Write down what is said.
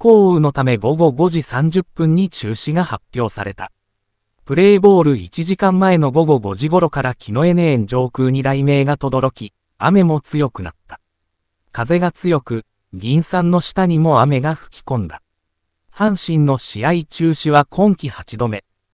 降雨のため午後5時30分に中止が発表された。プレイボール1時間前の午後5時頃から木のエネ園上空に雷鳴が轟き、雨も強くなった。風が強く、銀山の下にも雨が吹き込んだ。阪神の試合中止は今季8度目。